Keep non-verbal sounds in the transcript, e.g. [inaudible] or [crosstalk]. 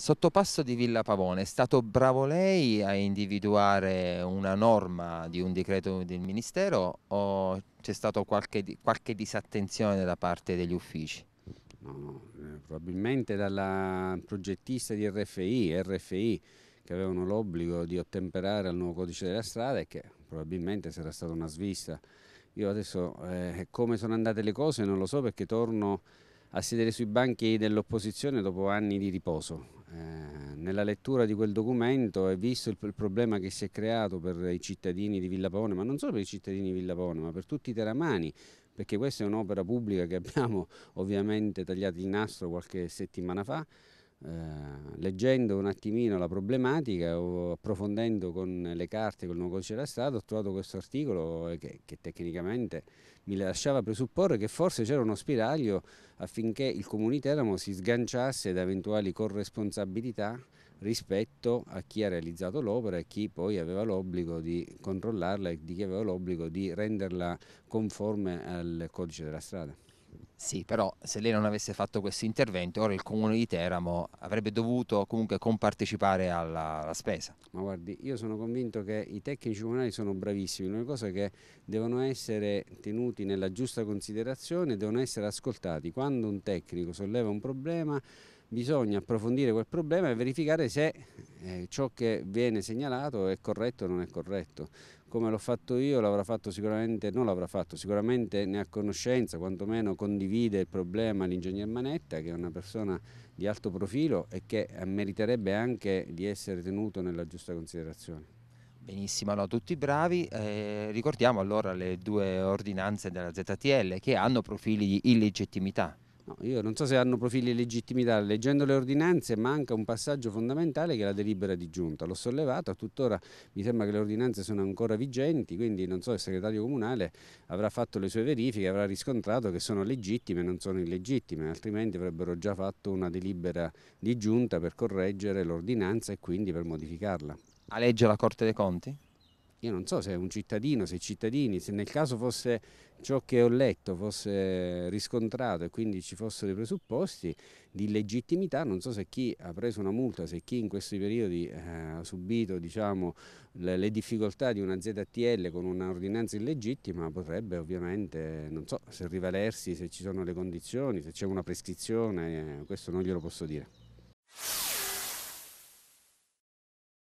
Sottopasso di Villa Pavone, è stato bravo lei a individuare una norma di un decreto del Ministero o c'è stata qualche, qualche, disattenzione da parte degli uffici? No, no, eh, probabilmente dalla progettista di RFI, RFI che avevano l'obbligo di ottemperare al nuovo codice della strada e che probabilmente sarà stata una svista. Io adesso eh, come sono andate le cose non lo so perché torno a sedere sui banchi dell'opposizione dopo anni di riposo. Eh, nella lettura di quel documento e visto il, il, problema che si è creato per i cittadini di Villa Pavone, ma non solo per i cittadini di Villa Pavone, ma per tutti i teramani, perché questa è un'opera pubblica che abbiamo [laughs] ovviamente tagliato il nastro qualche settimana fa, eh, leggendo un attimino la problematica o approfondendo con le carte con il nuovo codice della strada ho trovato questo articolo che, che, tecnicamente mi lasciava presupporre che forse c'era uno spiraglio affinché il Comune Teramo si sganciasse da eventuali corresponsabilità rispetto a chi ha realizzato l'opera e chi poi aveva l'obbligo di controllarla e di chi aveva l'obbligo di renderla conforme al codice della strada. Sì, però se lei non avesse fatto questo intervento, ora il comune di Teramo avrebbe dovuto comunque compartecipare alla, alla spesa. Ma guardi, io sono convinto che i tecnici comunali sono bravissimi, l'unica cosa è che devono essere tenuti nella giusta considerazione, devono essere ascoltati. Quando un tecnico solleva un problema, bisogna approfondire quel problema e verificare se eh, ciò che viene segnalato è corretto o non è corretto. Come l'ho fatto io, l'avrà fatto sicuramente, non l'avrà fatto, sicuramente ne ha conoscenza, quantomeno condivide il problema l'ingegner Manetta, che è una persona di alto profilo e che eh, meriterebbe anche di essere tenuto nella giusta considerazione. Benissimo, no, tutti bravi. Eh, ricordiamo allora le due ordinanze della ZTL che hanno profili di illegittimità. No, io non so se hanno profili di legittimità, leggendo le ordinanze manca un passaggio fondamentale che è la delibera di giunta, l'ho sollevata, tuttora mi sembra che le ordinanze sono ancora vigenti, quindi non so se il segretario comunale avrà fatto le sue verifiche, avrà riscontrato che sono legittime e non sono illegittime, altrimenti avrebbero già fatto una delibera di giunta per correggere l'ordinanza e quindi per modificarla. A legge la Corte dei Conti? io non so se è un cittadino, se i cittadini, se nel caso fosse ciò che ho letto fosse riscontrato e quindi ci fossero i presupposti di legittimità, non so se chi ha preso una multa, se chi in questi periodi eh, ha subito diciamo, le, le, difficoltà di una ZTL con un'ordinanza illegittima potrebbe ovviamente, non so, se rivalersi, se ci sono le condizioni, se c'è una prescrizione, eh, questo non glielo posso dire.